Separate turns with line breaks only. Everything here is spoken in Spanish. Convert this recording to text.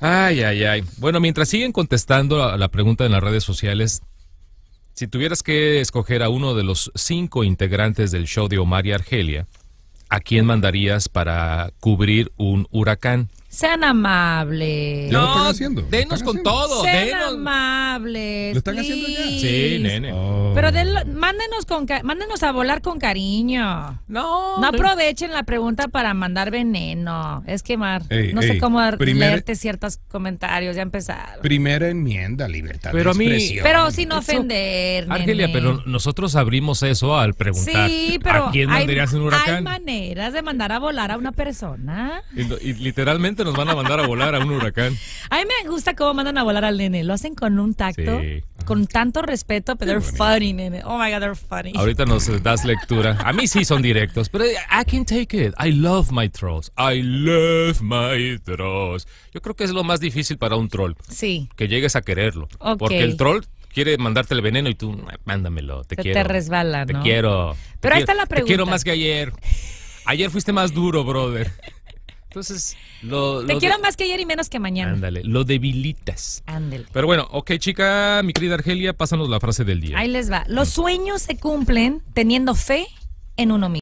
Ay, ay, ay. Bueno, mientras siguen contestando a la pregunta en las redes sociales, si tuvieras que escoger a uno de los cinco integrantes del show de Omar y Argelia, ¿a quién mandarías para cubrir un huracán?
Sean amables. No,
Denos con todo. Sean
amables. Lo están haciendo ya. Sí, nene.
Oh. Pero denlo,
mándenos, con, mándenos a volar con cariño. No. No aprovechen la pregunta para mandar veneno. Es quemar. no sé cómo leerte ciertos comentarios. Ya empezaron.
Primera enmienda, libertad pero de expresión. pero
sin ofender. Eso, pero
nosotros abrimos eso al preguntar. Sí, pero. ¿A quién mandarías huracán? Hay
maneras de mandar a volar a una persona.
y, y literalmente nos van a mandar a volar a un huracán.
A mí me gusta cómo mandan a volar al nene. Lo hacen con un tacto, con tanto respeto, pero they're funny, nene. Oh my God, they're funny. Ahorita
nos das lectura. A mí sí son directos, pero I can take it. I love my trolls. I love my trolls. Yo creo que es lo más difícil para un troll. Sí. Que llegues a quererlo. Porque el troll quiere mandarte el veneno y tú, mándamelo, te quiero. Te resbala, ¿no? Te quiero. Pero ahí está la pregunta. Te quiero más que ayer. Ayer fuiste más duro, brother. Entonces, lo. Te quiero
más que ayer y menos que mañana.
Ándale, lo debilitas. Ándale. Pero bueno, ok, chica, mi querida Argelia, pásanos la frase del día.
Ahí les va. Los sueños se cumplen teniendo fe en uno mismo.